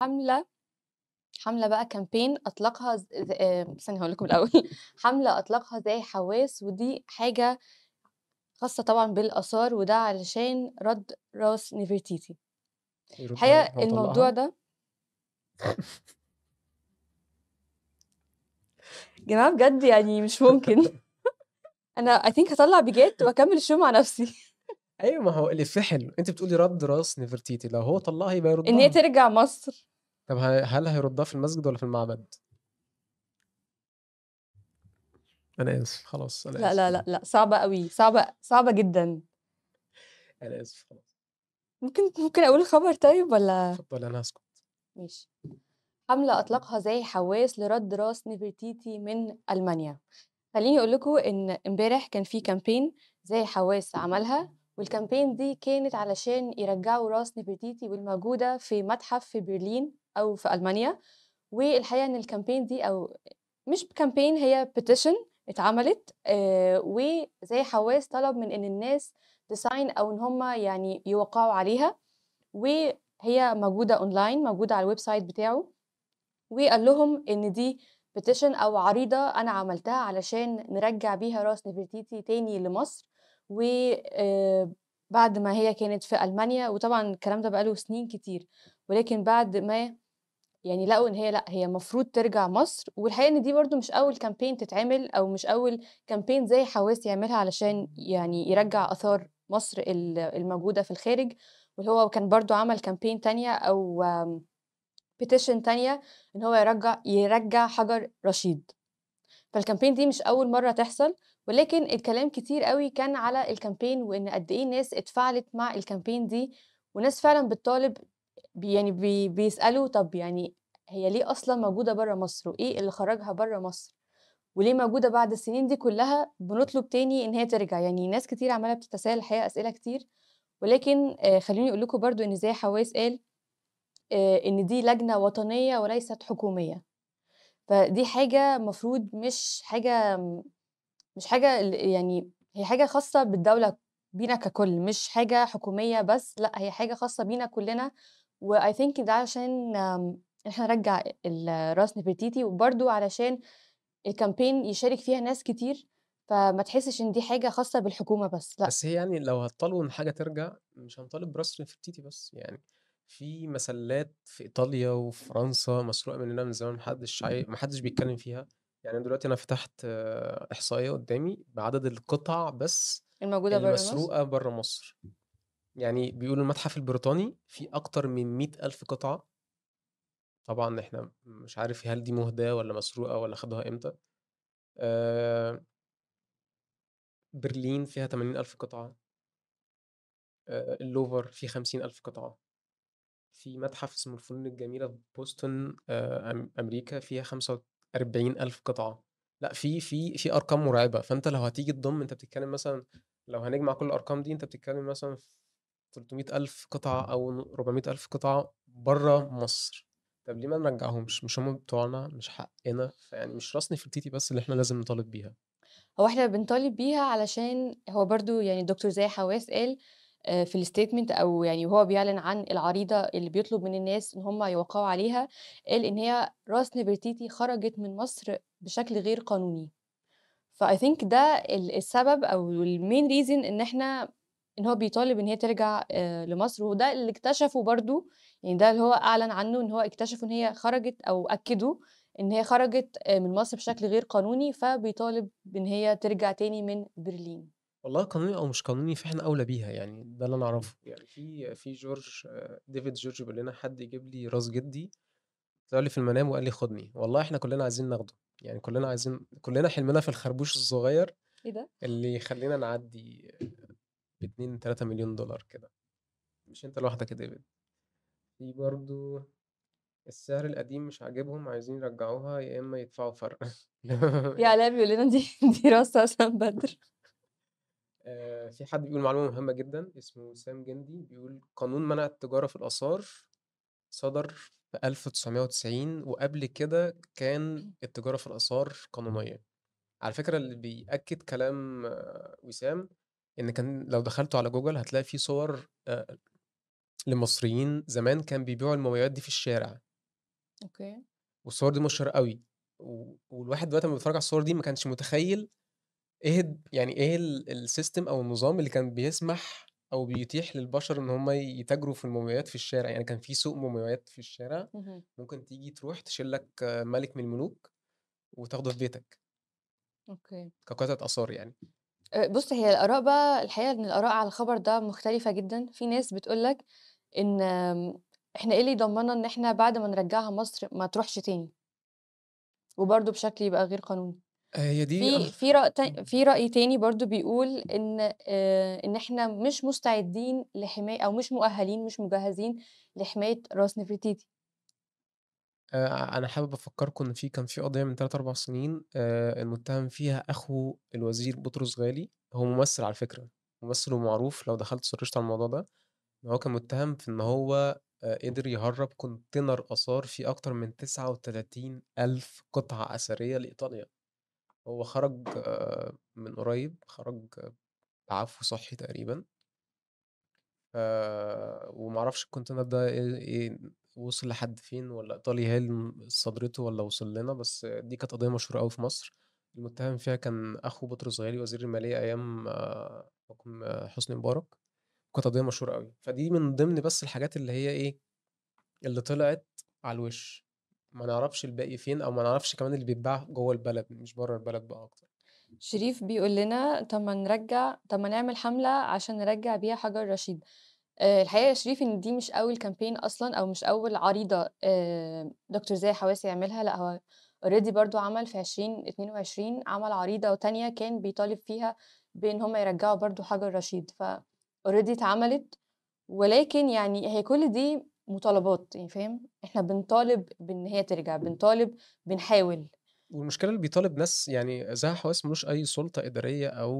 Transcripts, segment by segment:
حملة حملة بقى كامبين أطلقها ز... استني هقول لكم الأول حملة أطلقها زي حواس ودي حاجة خاصة طبعا بالآثار وده علشان رد راس نفرتيتي الحقيقة الموضوع ده جماعة بجد يعني مش ممكن أنا I think هطلع بجد وأكمل الشو مع نفسي أيوه ما هو اللي فحل أنتِ بتقولي رد راس نفرتيتي لو هو طلقها يبقى يردها إن هي ترجع مصر طب هل هيردها في المسجد ولا في المعبد؟ أنا آسف خلاص أنا لا آسف لا لا لا صعبة قوي صعبة صعبة جدا أنا آسف خلاص ممكن ممكن أقول الخبر طيب ولا اتفضل أنا هسكت ماشي حملة أطلقها زاهي حواس لرد راس نفرتيتي من ألمانيا خليني أقول لكم إن إمبارح كان في كامبين زاهي حواس عملها والكامبين دي كانت علشان يرجعوا راس نفرتيتي والموجودة في متحف في برلين أو في ألمانيا والحقيقة إن الكامبين دي أو مش كامبين هي بيتيشن اتعملت آه وزي حواس طلب من إن الناس تساين أو إن هم يعني يوقعوا عليها وهي موجودة أونلاين موجودة على الويب سايت بتاعه وقال لهم إن دي بيتيشن أو عريضة أنا عملتها علشان نرجع بيها راس نفرتيتي تاني لمصر وبعد ما هي كانت في ألمانيا وطبعا الكلام ده بقاله سنين كتير ولكن بعد ما يعني لقوا ان هي لا هي المفروض ترجع مصر والحقيقه ان دي برضو مش اول كامبين تتعمل او مش اول كامبين زي حواس يعملها علشان يعني يرجع اثار مصر الموجوده في الخارج واللي هو كان برضو عمل كامبين تانية او بيتيشن تانية ان هو يرجع يرجع حجر رشيد فالكامبين دي مش اول مره تحصل ولكن الكلام كتير قوي كان على الكامبين وان قد ايه ناس اتفاعلت مع الكامبين دي وناس فعلا بتطالب يعني بي بيسالوا طب يعني هي ليه اصلا موجوده بره مصر وايه اللي خرجها بره مصر وليه موجوده بعد السنين دي كلها بنطلب تاني ان هي ترجع يعني ناس كتير عماله بتتساءل الحقيقه اسئله كتير ولكن آه خليني اقول لكم برضو ان زي حواس قال آه ان دي لجنه وطنيه وليست حكوميه فدي حاجه مفروض مش حاجه مش حاجه يعني هي حاجه خاصه بالدوله بينا ككل مش حاجه حكوميه بس لا هي حاجه خاصه بينا كلنا واي ثينك ده عشان آمم، احنا نرجع الراس نفرتيتي وبرده علشان الكامبين يشارك فيها ناس كتير فما تحسش ان دي حاجه خاصه بالحكومه بس لا بس هي يعني لو هتطالبوا ان حاجه ترجع مش هنطالب براس نفرتيتي بس يعني في مسلات في ايطاليا وفرنسا مسروقه مننا من زمان محدش محدش بيتكلم فيها يعني دلوقتي انا فتحت آه، احصائيه قدامي بعدد القطع بس الموجوده بره مصر المسروقه بره مصر يعني بيقولوا المتحف البريطاني فيه اكتر من مئة الف قطعه طبعا احنا مش عارف هل دي مهداه ولا مسروقه ولا خدوها امتى أه برلين فيها 80 ألف قطعة أه اللوفر فيه 50 ألف قطعة في متحف اسمه الفنون الجميلة في بوسطن آه، أمريكا فيها خمسة 40000 قطعه لا في في في ارقام مرعبه فانت لو هتيجي تضم انت بتتكلم مثلا لو هنجمع كل الارقام دي انت بتتكلم مثلا في 300000 قطعه او 400000 قطعه بره مصر طب ليه ما نرجعهمش مش هم بتوعنا مش حقنا يعني مش راس نفرتيتي بس اللي احنا لازم نطالب بيها هو احنا بنطالب بيها علشان هو برضو يعني الدكتور زي حواس قال آه، في الستيتمنت او يعني وهو بيعلن عن العريضه اللي بيطلب من الناس ان هم يوقعوا عليها قال ان هي راس نبرتيتي خرجت من مصر بشكل غير قانوني فاي ثينك ده السبب او المين ريزن ان احنا ان هو بيطالب ان هي ترجع آه، لمصر وده اللي اكتشفه برضو يعني ده اللي هو اعلن عنه ان هو اكتشفوا ان هي خرجت او اكدوا ان هي خرجت آه، من مصر بشكل غير قانوني فبيطالب بان هي ترجع تاني من برلين والله قانوني او مش قانوني فاحنا اولى بيها يعني ده اللي انا إمم. اعرفه يعني في في جورج ديفيد جورج بيقول لنا حد يجيب لي راس جدي طلع لي في المنام وقال لي خدني والله احنا كلنا عايزين ناخده يعني كلنا عايزين كلنا حلمنا في الخربوش الصغير ايه ده اللي يخلينا نعدي ب 2 3 مليون دولار كده مش انت لوحدك يا ديفيد في برضو السعر القديم مش عاجبهم عايزين يرجعوها يا اما يدفعوا فرق يا علاء بيقول لنا دي دي راسه اصلا بدر آه، في حد بيقول معلومة مهمة جدا اسمه سام جندي بيقول قانون منع التجارة في الآثار صدر في 1990 وقبل كده كان التجارة في الآثار قانونية على فكرة اللي بيأكد كلام آه، وسام إن كان لو دخلتوا على جوجل هتلاقي فيه صور آه، لمصريين زمان كان بيبيعوا المومياوات دي في الشارع اوكي والصور دي مشهورة قوي والواحد دلوقتي لما بيتفرج على الصور دي ما كانش متخيل إيه يعني إيه السيستم أو النظام اللي كان بيسمح أو بيتيح للبشر إن هم يتاجروا في المومياوات في الشارع، يعني كان في سوق مومياوات في الشارع ممكن تيجي تروح تشيل لك ملك من الملوك وتاخده في بيتك. أوكي. كقطعة آثار يعني. آه، بُص هي الآراء بقى الحقيقة إن الآراء على الخبر ده مختلفة جدًا، في ناس بتقول لك إن إحنا إيه اللي يضمّننا إن إحنا بعد ما نرجّعها مصر ما تروحش تاني؟ وبرده بشكل يبقى غير قانوني. آه، هي دي في في رأي في رأي تاني برضو بيقول ان آه، ان احنا مش مستعدين لحماية او مش مؤهلين مش مجهزين لحماية راس نفرتيتي آه، انا حابب افكركم ان في كان في قضيه من 3 4 سنين المتهم فيها اخو الوزير بطرس غالي هو ممثل على فكره ممثل ومعروف لو دخلت سرشت على الموضوع ده ان هو كان متهم في ان هو قدر يهرب كونتينر اثار فيه اكتر من 39 الف قطعه اثريه لايطاليا هو خرج آه، من قريب خرج تعافي صحي تقريبا ومعرفش الكونتينر ده ايه, إيه وصل لحد فين ولا ايطالي هل صدرته ولا وصل لنا بس دي كانت قضيه مشهوره قوي في مصر المتهم فيها كان اخو بطرس غالي وزير الماليه ايام آه، حكم حسني مبارك كانت قضيه مشهوره قوي فدي من ضمن بس الحاجات اللي هي ايه اللي طلعت على الوش ما نعرفش الباقي فين او ما نعرفش كمان اللي بيتباع جوه البلد مش بره البلد بقى اكتر شريف بيقول لنا طب ما نرجع طب ما نعمل حمله عشان نرجع بيها حجر رشيد أه الحقيقه يا شريف ان دي مش اول كامبين اصلا او مش اول عريضه أه دكتور زي حواسي يعملها لا هو اوريدي برضو عمل في 2022 عمل عريضه وتانية كان بيطالب فيها بان هم يرجعوا برضو حجر رشيد ف اوريدي اتعملت ولكن يعني هي كل دي مطالبات يعني فاهم احنا بنطالب بان هي ترجع بنطالب بنحاول والمشكله اللي بيطالب ناس يعني زها حواس ملوش اي سلطه اداريه او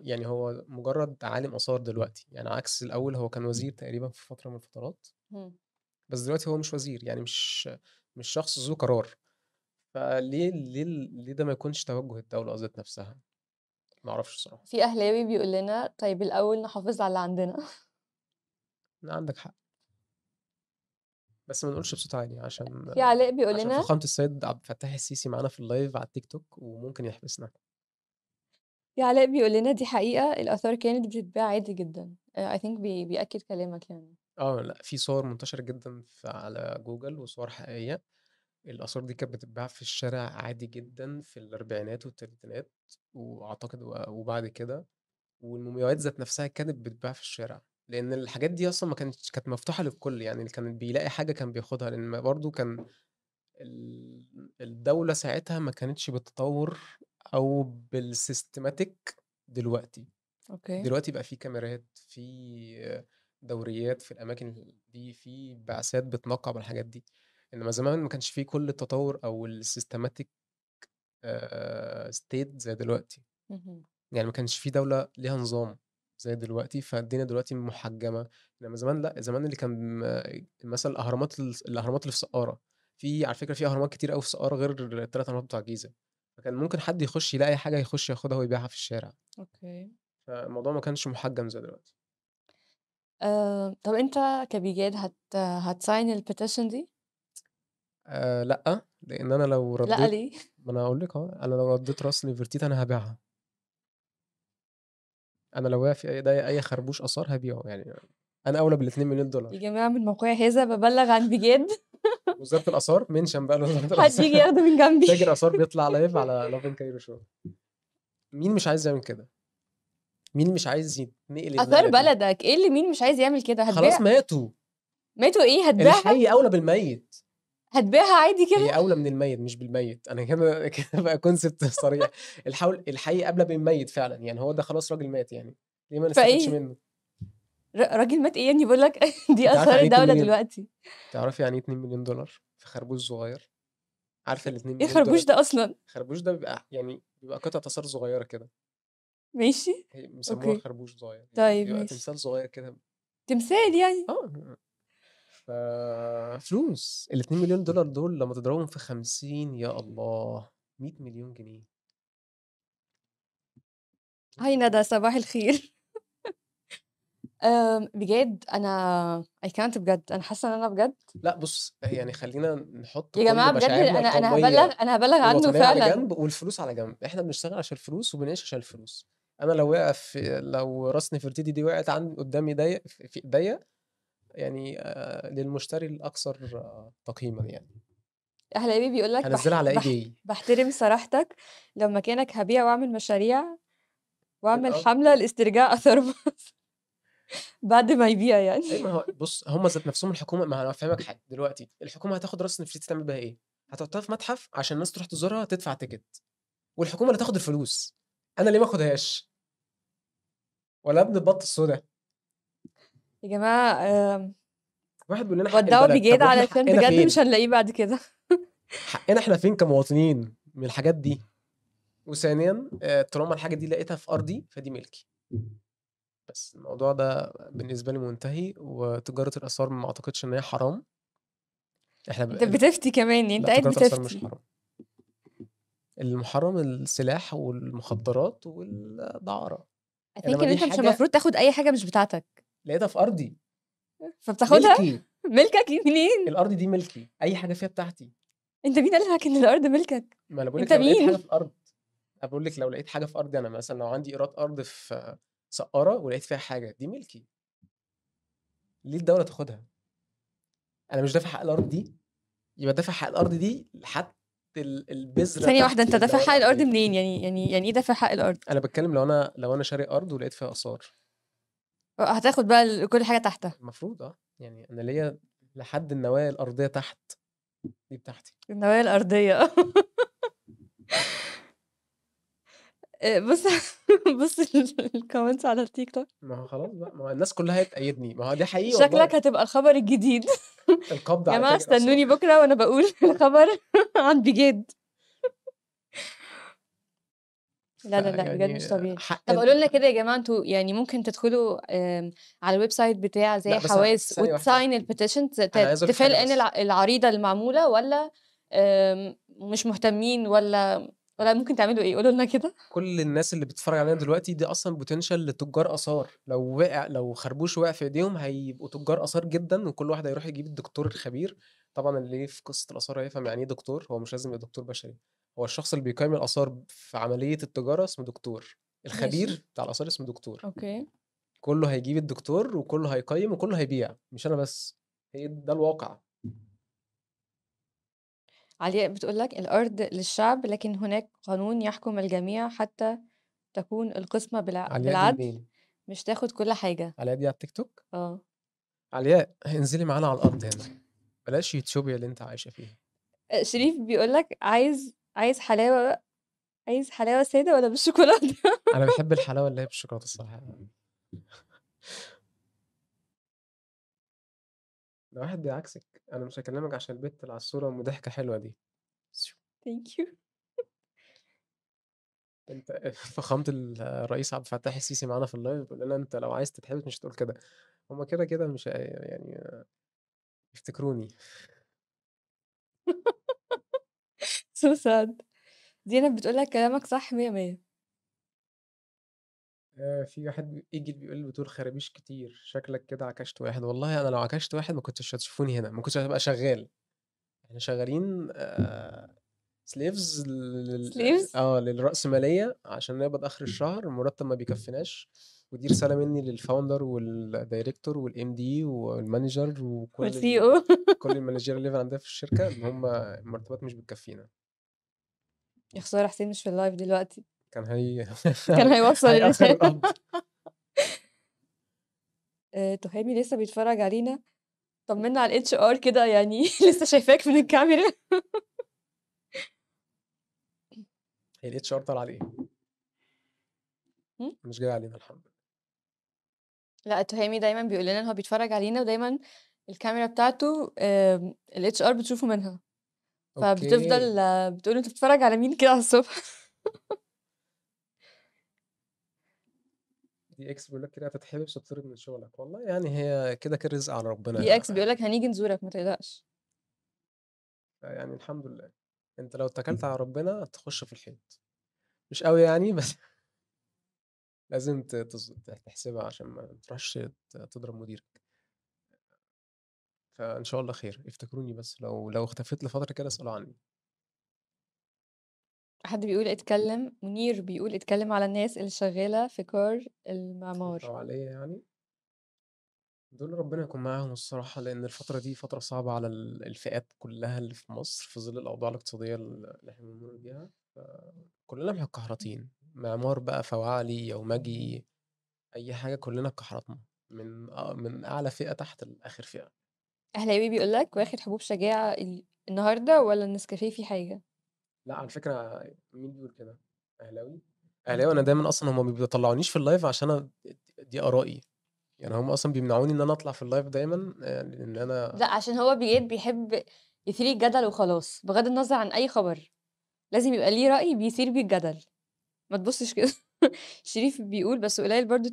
يعني هو مجرد عالم اثار دلوقتي يعني عكس الاول هو كان وزير تقريبا في فتره من الفترات بس دلوقتي هو مش وزير يعني مش مش شخص ذو قرار فليه ليه ليه ده ما يكونش توجه الدوله ذات نفسها ما اعرفش الصراحه في اهلاوي بيقول لنا طيب الاول نحافظ على اللي عندنا عندك حق بس ما نقولش بصوت عالي عشان في علاء بيقول لنا فخامه السيد عبد الفتاح السيسي معانا في اللايف على التيك توك وممكن يحبسنا في علاء بيقول لنا دي حقيقه الاثار كانت بتتباع عادي جدا اي آه، ثينك بي بياكد كلامك يعني اه لا في صور منتشره جدا في على جوجل وصور حقيقيه الاثار دي كانت بتتباع في الشارع عادي جدا في الاربعينات والثلاثينات واعتقد وبعد كده والمومياوات ذات نفسها كانت بتتباع في الشارع لان الحاجات دي اصلا ما كانتش كانت مفتوحه للكل يعني اللي كان بيلاقي حاجه كان بياخدها لان برضو كان الدوله ساعتها ما كانتش بالتطور او بالسيستماتيك دلوقتي اوكي دلوقتي بقى في كاميرات في دوريات في الاماكن دي في بعثات بتنقع بالحاجات دي انما زمان ما كانش فيه كل التطور او السيستماتيك ستيت زي دلوقتي يعني ما كانش فيه دوله ليها نظام زي دلوقتي فالدنيا دلوقتي محجمه انما زمان لا زمان اللي كان مثلا الاهرامات الاهرامات اللي في سقاره في على فكره في اهرامات كتير قوي في سقاره غير الثلاث اهرامات بتوع الجيزه فكان ممكن حد يخش يلاقي حاجه يخش ياخدها ويبيعها في الشارع اوكي فالموضوع ما كانش محجم زي دلوقتي أه، طب انت كبيجاد هت هتساين البيتيشن دي؟ أه لا لان انا لو رديت لا ليه؟ ما انا اقول لك انا لو رديت راس نفرتيت انا هبيعها انا لو وقع في ده اي خربوش اثار هبيعه يعني انا اولى بال 2 مليون دولار يا جماعه من موقعي هذا ببلغ عن بجد وزاره الاثار منشن بقى لوزاره الاثار حد يجي ياخده من جنبي تاجر اثار بيطلع لايف على لافين كايرو شو مين مش عايز يعمل كده؟ مين مش عايز يتنقل اثار بلدك ايه اللي مين مش عايز يعمل كده؟ هتبيع خلاص ماتوا ماتوا ايه هتبيع الحي اولى بالميت هتبيعها عادي كده هي اولى من الميت مش بالميت انا كده كده بقى كونسبت صريح الحول الحي اولى بالميت فعلا يعني هو ده خلاص راجل مات يعني ليه ما إيه؟ نستفدش منه راجل مات ايه يعني بقول لك دي اثار الدوله دلوقتي تعرفي يعني 2 إيه مليون دولار في خربوش صغير عارفه ال 2 إيه مليون ايه خربوش ده اصلا خربوش ده بيبقى يعني بيبقى قطع اثار صغيره كده ماشي مسموها خربوش صغير يعني طيب يعني بيبقى تمثال صغير كده تمثال يعني اه فلوس ال 2 مليون دولار دول لما تضربهم في 50 يا الله 100 مليون جنيه هاي ندى صباح الخير بجد انا اي كانت بجد انا حاسه ان انا بجد لا بص يعني خلينا نحط يا جماعه بجد انا انا هبلغ انا هبلغ عنه فعلا على جنب والفلوس على جنب احنا بنشتغل عشان الفلوس وبنعيش عشان الفلوس انا لو وقع في لو راسني نفرتيتي دي وقعت عندي قدامي ضيق في ايديا يعني آه، للمشتري الاكثر آه، تقييما يعني اهلا بيه بيقول لك هنزلها على ايدي بحترم صراحتك لو مكانك هبيع واعمل مشاريع واعمل آه. حمله لاسترجاع اثار مصر بعد ما يبيع يعني ما هو بص هم ذات نفسهم الحكومه ما انا هفهمك حاجه دلوقتي الحكومه هتاخد راس الفلوس تعمل بيها ايه؟ هتحطها في متحف عشان الناس تروح تزورها تدفع تيكت والحكومه اللي تاخد الفلوس انا ليه ما اخدهاش؟ ولا ابن البط السوداء يا جماعه واحد واحد لنا حقنا ودعوا بجد علشان بجد مش هنلاقيه بعد كده حقنا احنا فين كمواطنين من الحاجات دي وثانيا آه، طالما الحاجه دي لقيتها في ارضي فدي ملكي بس الموضوع ده بالنسبه لي منتهي وتجاره الاثار ما اعتقدش ان هي حرام احنا انت بتفتي كمان يعني انت قاعد بتفتي مش حرام المحرم السلاح والمخدرات والدعاره I ان انت مش المفروض تاخد اي حاجه مش بتاعتك لقيتها في ارضي فبتاخدها ملكي ملكك منين الارض دي ملكي اي حاجه فيها بتاعتي انت مين قال لك ان الارض ملكك ما انا بقول لك لو لقيت حاجه في الارض انا بقول لك لو لقيت حاجه في ارضي انا مثلا لو عندي ايراد ارض في سقاره ولقيت فيها حاجه دي ملكي ليه الدوله تاخدها انا مش دافع حق الارض دي يبقى دافع حق الارض دي لحد البذره ثانيه واحده انت دافع حق الارض منين يعني يعني يعني ايه دافع حق الارض انا بتكلم لو انا لو انا شاري ارض ولقيت فيها اثار هتاخد بقى كل حاجه تحتها المفروض اه يعني انا ليا لحد النوايا الارضيه تحت دي بتاعتي النوايا الارضيه آه، بص بص الكومنتس على التيك توك ما هو خلاص بقى ما هو الناس كلها هتأيدني ما هو دي حقيقة شكلك والله. هتبقى الخبر الجديد القبض يا جماعة استنوني بكرة وأنا بقول الخبر عن بجد لا لا لا بجد يعني مش طبيعي طب قولوا لنا كده يا جماعه انتوا يعني ممكن تدخلوا آمم، على الويب سايت بتاع زي حواس وتساين البيتيشن تفعل ان العريضه المعموله ولا آمم، مش مهتمين ولا ولا ممكن تعملوا ايه قولوا لنا كده كل الناس اللي بتتفرج علينا دلوقتي دي اصلا بوتنشال لتجار اثار لو وقع لو خربوش وقع في ايديهم هيبقوا تجار اثار جدا وكل واحد هيروح يجيب الدكتور الخبير طبعا اللي في قصه الاثار هيفهم يعني ايه دكتور هو مش لازم يبقى دكتور بشري هو الشخص اللي بيقيم الاثار في عمليه التجاره اسمه دكتور الخبير ماشي. بتاع الاثار اسمه دكتور اوكي كله هيجيب الدكتور وكله هيقيم وكله هيبيع مش انا بس هي ده الواقع علياء بتقول لك الارض للشعب لكن هناك قانون يحكم الجميع حتى تكون القسمه بالع... بالعدل مش تاخد كل حاجه علياء دي على التيك توك اه علياء انزلي معانا على الارض هنا بلاش يوتيوب اللي انت عايشه فيها شريف بيقول لك عايز عايز حلاوة بقى عايز حلاوة سادة ولا بالشوكولاتة؟ أنا بحب الحلاوة اللي هي بالشوكولاتة الصراحة ده واحد بيعكسك أنا مش هكلمك عشان البت اللي على الصورة مضحكه حلوة دي ثانك يو أنت فخامة الرئيس عبد الفتاح السيسي معانا في اللايف بيقول أنت لو عايز تتحبس مش هتقول كده هما كده كده مش يعني يفتكروني سو ساد زينب بتقول لك كلامك صح 100 100 في واحد ايجل بيقول لي بتقول خرابيش كتير شكلك كده عكشت واحد والله انا لو عكشت واحد ما كنتش هتشوفوني هنا ما كنتش هبقى شغال احنا شغالين سليفز لل... اه للرأسمالية عشان نقبض اخر الشهر المرتب ما بيكفيناش ودي رسالة مني للفاوندر والدايركتور والام دي والمانجر وكل والسي ال- او كل المانجر اللي عندنا في الشركة ان هم المرتبات مش بتكفينا يا خساره حسين مش في اللايف دلوقتي كان هي كان هيوصل آه، تهامي لسه بيتفرج علينا طمنا على الاتش ار كده يعني لسه شايفاك من الكاميرا هي الاتش ار طالعه عليه مش جاي علينا الحمد لله لا تهامي دايما بيقول لنا ان هو بيتفرج علينا ودايما الكاميرا بتاعته الاتش ار بتشوفه منها فبتفضل بتقول انت بتتفرج على مين كده على الصبح دي اكس بيقول لك كده هتتحبس وتطرد من شغلك والله يعني هي كده كده رزق على ربنا دي يعني. اكس بيقول لك هنيجي نزورك ما تقلقش يعني الحمد لله انت لو اتكلت على ربنا تخش في الحيط مش قوي يعني بس لازم تحسبها عشان ما تروحش تضرب مديرك فان شاء الله خير افتكروني بس لو لو اختفيت لفتره كده اسالوا عني حد بيقول اتكلم منير بيقول اتكلم على الناس اللي شغاله في كار المعمار عليا يعني دول ربنا يكون معاهم الصراحة لأن الفترة دي فترة صعبة على الفئات كلها اللي في مصر في ظل الأوضاع الاقتصادية اللي احنا بنمر بيها كلنا متكهرطين معمار بقى فوعلي يومجي أي حاجة كلنا كهرطنا من من أعلى فئة تحت لآخر فئة أهلاوي بيبي لك واخد حبوب شجاعة النهاردة ولا النسكافيه فيه حاجة؟ لأ، على فكرة مين بيقول كده؟ أهلاوي؟ أهلاوي أيوة. أنا دايمًا أصلًا هم ما بيطلعونيش في اللايف عشان أنا دي آرائي، يعني هم أصلًا بيمنعوني إن أنا أطلع في اللايف دايمًا آآ آه، لإن أنا لأ، عشان هو بجد بيحب يثير الجدل وخلاص، بغض النظر عن أي خبر، لازم يبقى ليه رأي بيثير بيه الجدل، ما تبُصّش كده شريف بيقول بس قليل برضه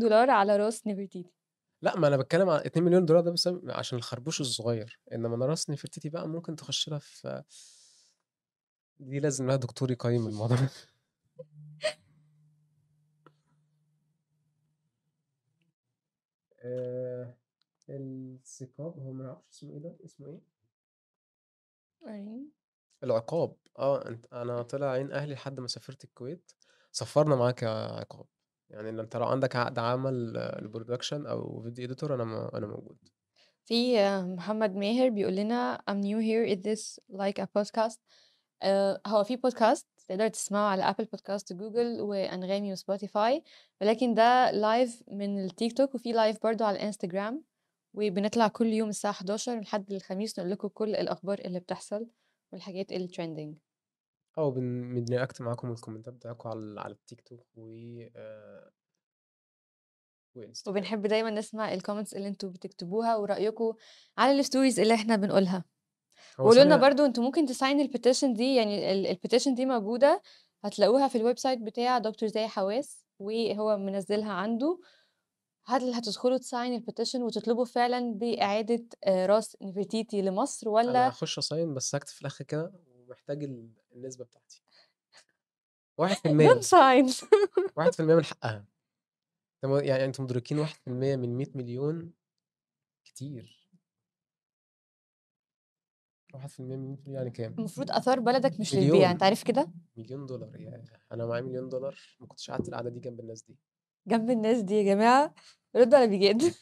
دولار على راس نفرتيتي. لا ما انا بتكلم عن 2 مليون دولار ده بس عشان الخربوش الصغير انما انا راس نفرتتي بقى ممكن تخش لها في دي لازم لها دكتور يقيم الموضوع آه، الثقاب هو ما اعرفش اسمه ايه ده اسمه ايه العقاب اه انت انا طلع عين اهلي لحد ما سافرت الكويت سفرنا معاك يا عقاب يعني لو انت لو عندك عقد عمل البرودكشن او فيديو اديتور انا انا موجود في آه، محمد ماهر بيقول لنا I'm new here is this like a podcast آه، هو في بودكاست تقدر تسمعه على ابل بودكاست جوجل وانغامي وسبوتيفاي ولكن ده لايف من التيك توك وفي لايف برضه على الانستجرام وبنطلع كل يوم الساعه 11 لحد الخميس نقول لكم كل الاخبار اللي بتحصل والحاجات اللي الترندنج أو بنبدا اكتب معاكم الكومنتات بتاعكم على على التيك توك و آه، وإنستغرام. وبنحب دايما نسمع الكومنتس اللي انتوا بتكتبوها ورأيكم على الستوريز اللي احنا بنقولها هو وقولوا لنا سنة برضو انتوا ممكن تساين البيتيشن دي يعني البيتيشن دي موجودة هتلاقوها في الويب سايت بتاع دكتور زي حواس وهو منزلها عنده هل هتدخلوا تساين البيتيشن وتطلبوا فعلا بإعادة آه، راس نفرتيتي لمصر ولا أنا هخش اساين بس هكتب في الآخر كده محتاج النسبه بتاعتي 1% 1% من حقها يعني انتم مدركين 1% من 100 مليون كتير 1% من مية مليون يعني كام؟ المفروض اثار بلدك مش للبيع انت عارف كده؟ مليون دولار يعني انا معايا مليون دولار ما كنتش قعدت القعده دي جنب الناس دي جنب الناس دي يا جماعه ردوا على بجد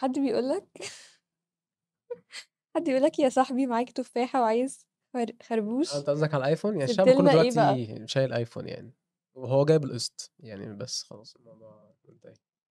حد بيقول لك حد بيقول لك يا صاحبي معاك تفاحة وعايز خربوش آه، انت قصدك على الايفون يعني الشعب كله دلوقتي إيه دلوقتي شايل ايفون يعني وهو جايب القسط يعني بس خلاص الموضوع انتهى